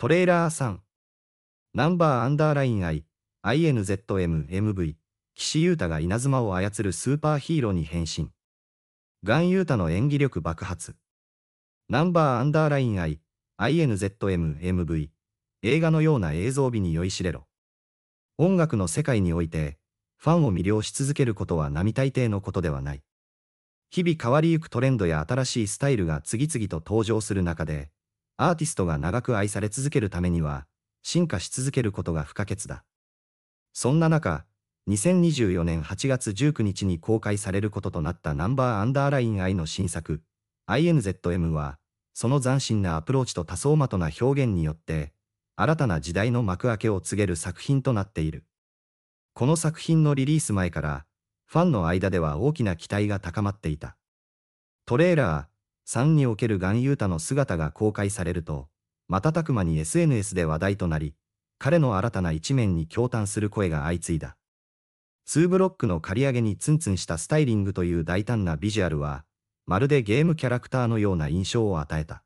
トレーラー3ナンバーアンダーライン I INZMMV 岸優太が稲妻を操るスーパーヒーローに変身ガン優太の演技力爆発ナンバーアンダーライン I INZMMV 映画のような映像美に酔いしれろ音楽の世界においてファンを魅了し続けることは並大抵のことではない日々変わりゆくトレンドや新しいスタイルが次々と登場する中でアーティストが長く愛され続けるためには、進化し続けることが不可欠だ。そんな中、2024年8月19日に公開されることとなったナンバーアンダーライン I の新作、INZM は、その斬新なアプローチと多層まとな表現によって、新たな時代の幕開けを告げる作品となっている。この作品のリリース前から、ファンの間では大きな期待が高まっていた。トレーラー、3におけるガンユータの姿が公開されると、瞬く間に SNS で話題となり、彼の新たな一面に驚嘆する声が相次いだ。2ブロックの刈り上げにツンツンしたスタイリングという大胆なビジュアルは、まるでゲームキャラクターのような印象を与えた。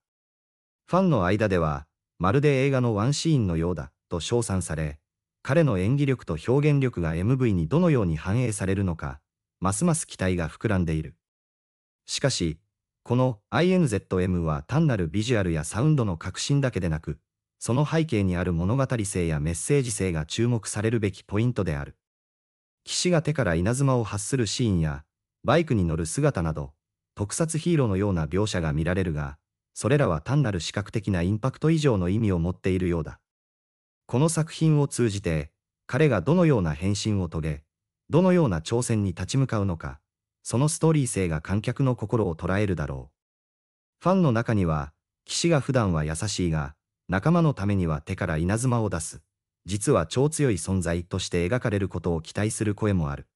ファンの間では、まるで映画のワンシーンのようだ、と称賛され、彼の演技力と表現力が MV にどのように反映されるのか、ますます期待が膨らんでいる。しかし、この INZM は単なるビジュアルやサウンドの革新だけでなく、その背景にある物語性やメッセージ性が注目されるべきポイントである。騎士が手から稲妻を発するシーンや、バイクに乗る姿など、特撮ヒーローのような描写が見られるが、それらは単なる視覚的なインパクト以上の意味を持っているようだ。この作品を通じて、彼がどのような変身を遂げ、どのような挑戦に立ち向かうのか、そのストーリー性が観客の心を捉えるだろう。ファンの中には、騎士が普段は優しいが、仲間のためには手から稲妻を出す、実は超強い存在として描かれることを期待する声もある。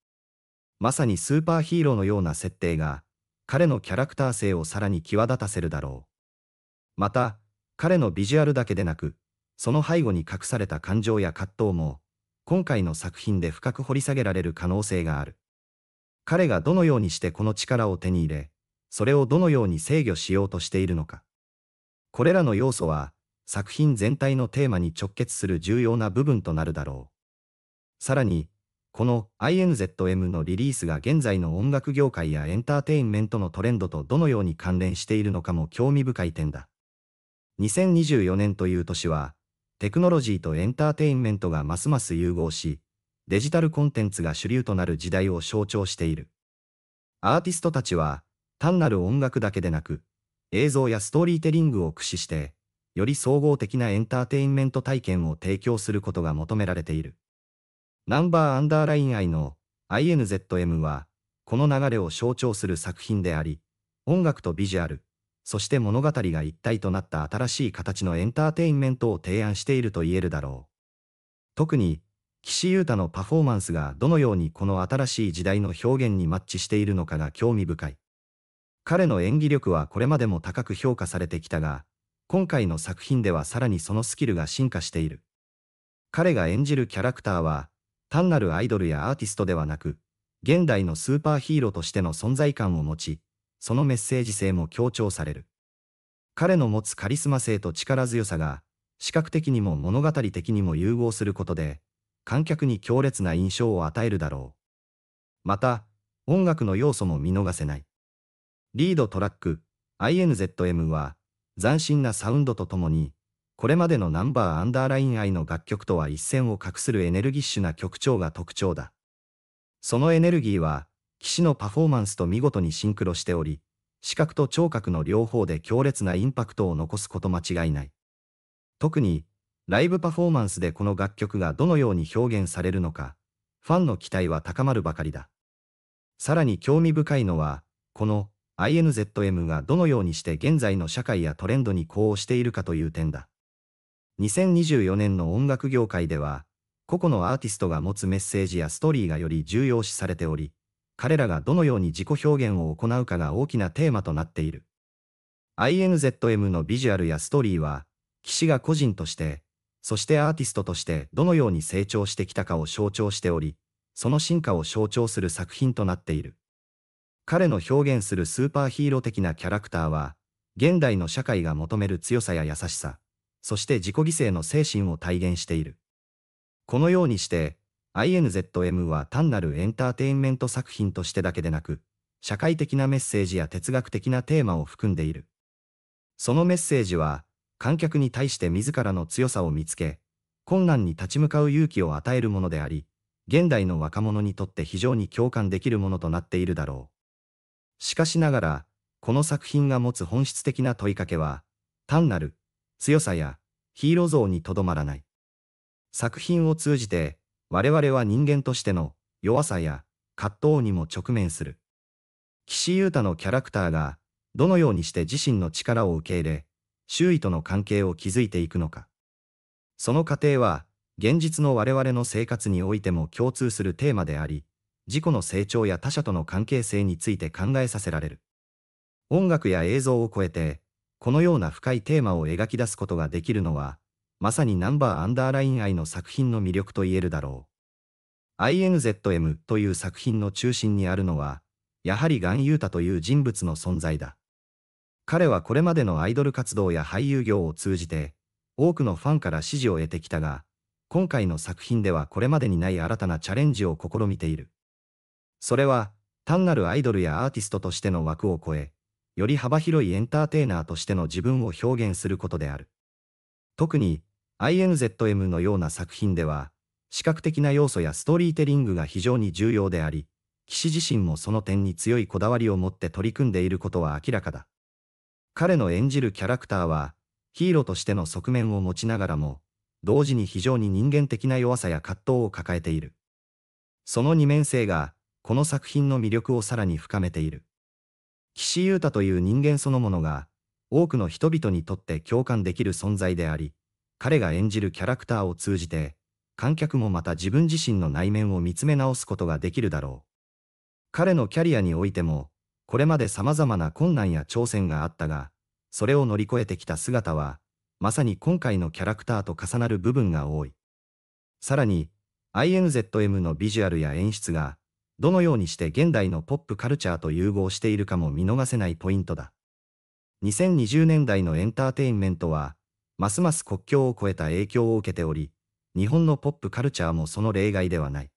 まさにスーパーヒーローのような設定が、彼のキャラクター性をさらに際立たせるだろう。また、彼のビジュアルだけでなく、その背後に隠された感情や葛藤も、今回の作品で深く掘り下げられる可能性がある。彼がどのようにしてこの力を手に入れ、それをどのように制御しようとしているのか。これらの要素は、作品全体のテーマに直結する重要な部分となるだろう。さらに、この INZM のリリースが現在の音楽業界やエンターテインメントのトレンドとどのように関連しているのかも興味深い点だ。2024年という年は、テクノロジーとエンターテインメントがますます融合し、デジタルコンテンツが主流となる時代を象徴している。アーティストたちは、単なる音楽だけでなく、映像やストーリーテリングを駆使して、より総合的なエンターテインメント体験を提供することが求められている。ナンバーアンダーライン I の INZM は、この流れを象徴する作品であり、音楽とビジュアル、そして物語が一体となった新しい形のエンターテインメントを提案していると言えるだろう。特に、岸優太のパフォーマンスがどのようにこの新しい時代の表現にマッチしているのかが興味深い。彼の演技力はこれまでも高く評価されてきたが、今回の作品ではさらにそのスキルが進化している。彼が演じるキャラクターは、単なるアイドルやアーティストではなく、現代のスーパーヒーローとしての存在感を持ち、そのメッセージ性も強調される。彼の持つカリスマ性と力強さが、視覚的にも物語的にも融合することで、観客に強烈な印象を与えるだろう。また、音楽の要素も見逃せない。リードトラック INZM は斬新なサウンドとともに、これまでのナンバーアンダーライン愛の楽曲とは一線を画するエネルギッシュな曲調が特徴だ。そのエネルギーは、騎士のパフォーマンスと見事にシンクロしており、視覚と聴覚の両方で強烈なインパクトを残すこと間違いない。特に、ライブパフォーマンスでこの楽曲がどのように表現されるのか、ファンの期待は高まるばかりだ。さらに興味深いのは、この INZM がどのようにして現在の社会やトレンドに呼応しているかという点だ。2024年の音楽業界では、個々のアーティストが持つメッセージやストーリーがより重要視されており、彼らがどのように自己表現を行うかが大きなテーマとなっている。INZM のビジュアルやストーリーは、騎士が個人として、そしてアーティストとしてどのように成長してきたかを象徴しており、その進化を象徴する作品となっている。彼の表現するスーパーヒーロー的なキャラクターは、現代の社会が求める強さや優しさ、そして自己犠牲の精神を体現している。このようにして、INZM は単なるエンターテインメント作品としてだけでなく、社会的なメッセージや哲学的なテーマを含んでいる。そのメッセージは、観客に対して自らの強さを見つけ、困難に立ち向かう勇気を与えるものであり、現代の若者にとって非常に共感できるものとなっているだろう。しかしながら、この作品が持つ本質的な問いかけは、単なる強さやヒーロー像にとどまらない。作品を通じて、我々は人間としての弱さや葛藤にも直面する。岸優太のキャラクターが、どのようにして自身の力を受け入れ、周囲との関係を築いていくのか。その過程は、現実の我々の生活においても共通するテーマであり、自己の成長や他者との関係性について考えさせられる。音楽や映像を超えて、このような深いテーマを描き出すことができるのは、まさにナンバーアンダーライン愛の作品の魅力と言えるだろう。INZM という作品の中心にあるのは、やはりガン・ユータという人物の存在だ。彼はこれまでのアイドル活動や俳優業を通じて、多くのファンから支持を得てきたが、今回の作品ではこれまでにない新たなチャレンジを試みている。それは、単なるアイドルやアーティストとしての枠を超え、より幅広いエンターテイナーとしての自分を表現することである。特に、INZM のような作品では、視覚的な要素やストーリーテリングが非常に重要であり、騎士自身もその点に強いこだわりを持って取り組んでいることは明らかだ。彼の演じるキャラクターは、ヒーローとしての側面を持ちながらも、同時に非常に人間的な弱さや葛藤を抱えている。その二面性が、この作品の魅力をさらに深めている。岸優太という人間そのものが、多くの人々にとって共感できる存在であり、彼が演じるキャラクターを通じて、観客もまた自分自身の内面を見つめ直すことができるだろう。彼のキャリアにおいても、これまで様々な困難や挑戦があったが、それを乗り越えてきた姿は、まさに今回のキャラクターと重なる部分が多い。さらに、INZM のビジュアルや演出が、どのようにして現代のポップカルチャーと融合しているかも見逃せないポイントだ。2020年代のエンターテインメントは、ますます国境を越えた影響を受けており、日本のポップカルチャーもその例外ではない。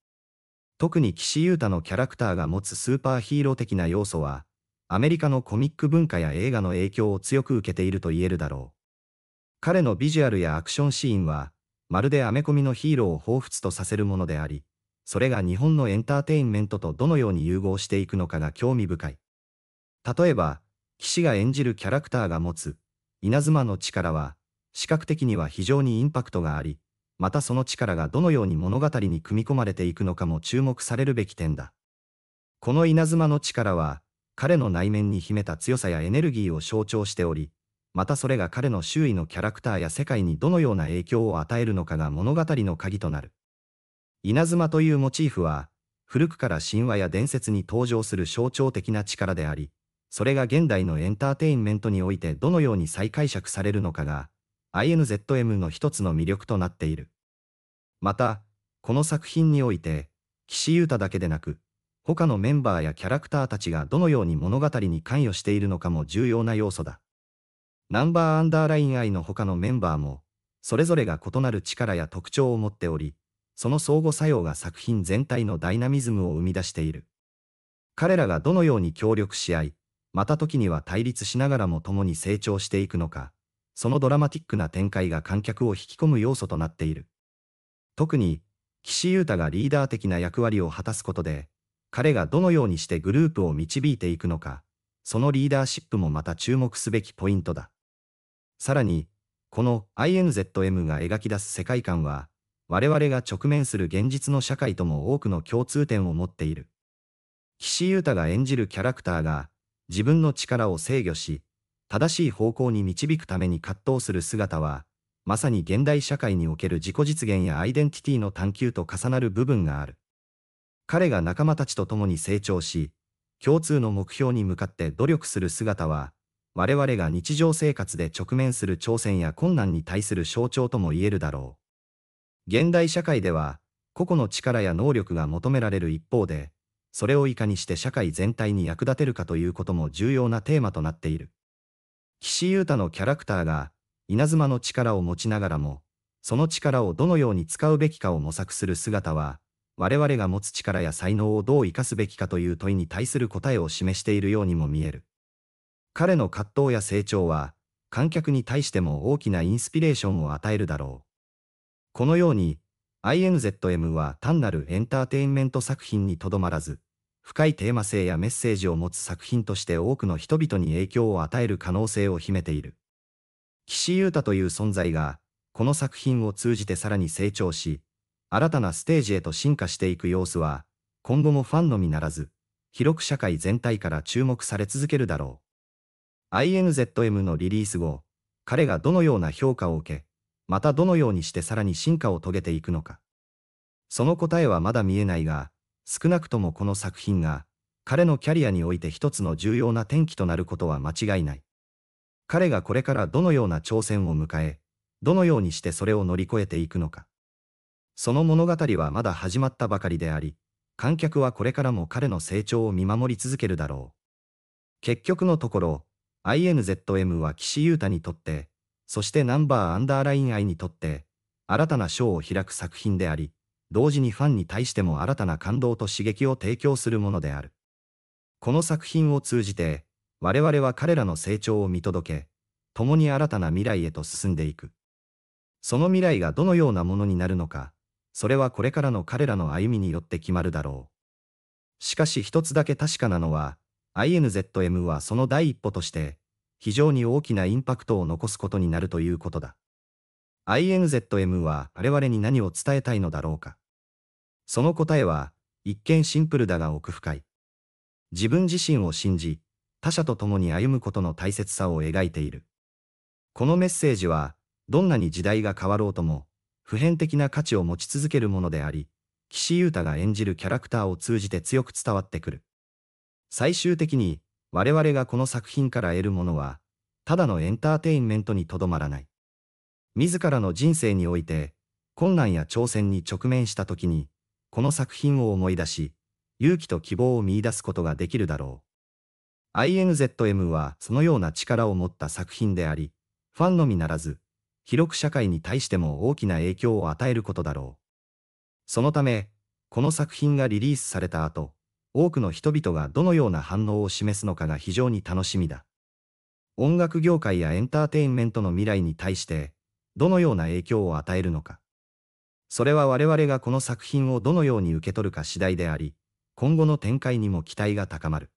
特に岸優太のキャラクターが持つスーパーヒーロー的な要素は、アメリカのコミック文化や映画の影響を強く受けていると言えるだろう。彼のビジュアルやアクションシーンは、まるでアメコミのヒーローを彷彿とさせるものであり、それが日本のエンターテインメントとどのように融合していくのかが興味深い。例えば、岸が演じるキャラクターが持つ、稲妻の力は、視覚的には非常にインパクトがあり、またその力がどのように物語に組み込まれていくのかも注目されるべき点だ。この稲妻の力は、彼の内面に秘めた強さやエネルギーを象徴しており、またそれが彼の周囲のキャラクターや世界にどのような影響を与えるのかが物語の鍵となる。稲妻というモチーフは、古くから神話や伝説に登場する象徴的な力であり、それが現代のエンターテインメントにおいてどのように再解釈されるのかが、INZM の一つの魅力となっている。また、この作品において、岸優太だけでなく、他のメンバーやキャラクターたちがどのように物語に関与しているのかも重要な要素だ。ナンバーアンダーライン I の他のメンバーも、それぞれが異なる力や特徴を持っており、その相互作用が作品全体のダイナミズムを生み出している。彼らがどのように協力し合い、また時には対立しながらも共に成長していくのか、そのドラマティックな展開が観客を引き込む要素となっている。特に、岸優太がリーダー的な役割を果たすことで、彼がどのようにしてグループを導いていくのか、そのリーダーシップもまた注目すべきポイントだ。さらに、この INZM が描き出す世界観は、我々が直面する現実の社会とも多くの共通点を持っている。岸優太が演じるキャラクターが、自分の力を制御し、正しい方向に導くために葛藤する姿は、まさに現代社会における自己実現やアイデンティティの探求と重なる部分がある。彼が仲間たちと共に成長し、共通の目標に向かって努力する姿は、我々が日常生活で直面する挑戦や困難に対する象徴とも言えるだろう。現代社会では、個々の力や能力が求められる一方で、それをいかにして社会全体に役立てるかということも重要なテーマとなっている。岸優太のキャラクターが、稲妻の力を持ちながらも、その力をどのように使うべきかを模索する姿は、我々が持つ力や才能をどう生かすべきかという問いに対する答えを示しているようにも見える。彼の葛藤や成長は、観客に対しても大きなインスピレーションを与えるだろう。このように、INZM は単なるエンターテインメント作品にとどまらず、深いテーマ性やメッセージを持つ作品として多くの人々に影響を与える可能性を秘めている。岸優太という存在が、この作品を通じてさらに成長し、新たなステージへと進化していく様子は、今後もファンのみならず、広く社会全体から注目され続けるだろう。INZM のリリース後、彼がどのような評価を受け、またどのようにしてさらに進化を遂げていくのか。その答えはまだ見えないが、少なくともこの作品が、彼のキャリアにおいて一つの重要な転機となることは間違いない。彼がこれからどのような挑戦を迎え、どのようにしてそれを乗り越えていくのか。その物語はまだ始まったばかりであり、観客はこれからも彼の成長を見守り続けるだろう。結局のところ、INZM は岸優太にとって、そしてナンバーアンダーライン愛にとって、新たな賞を開く作品であり、同時にファンに対しても新たな感動と刺激を提供するものである。この作品を通じて、我々は彼らの成長を見届け、共に新たな未来へと進んでいく。その未来がどのようなものになるのか、それはこれからの彼らの歩みによって決まるだろう。しかし一つだけ確かなのは、INZM はその第一歩として、非常に大きなインパクトを残すことになるということだ。INZM は我々に何を伝えたいのだろうか。その答えは、一見シンプルだが奥深い。自分自身を信じ、他者と共に歩むことの大切さを描いている。このメッセージは、どんなに時代が変わろうとも、普遍的な価値を持ち続けるものであり、岸優太が演じるキャラクターを通じて強く伝わってくる。最終的に、我々がこの作品から得るものは、ただのエンターテインメントにとどまらない。自らの人生において、困難や挑戦に直面した時に、この作品を思い出し、勇気と希望を見いだすことができるだろう。INZM はそのような力を持った作品であり、ファンのみならず、広く社会に対しても大きな影響を与えることだろう。そのため、この作品がリリースされた後、多くの人々がどのような反応を示すのかが非常に楽しみだ。音楽業界やエンターテインメントの未来に対して、どのような影響を与えるのか。それは我々がこの作品をどのように受け取るか次第であり、今後の展開にも期待が高まる。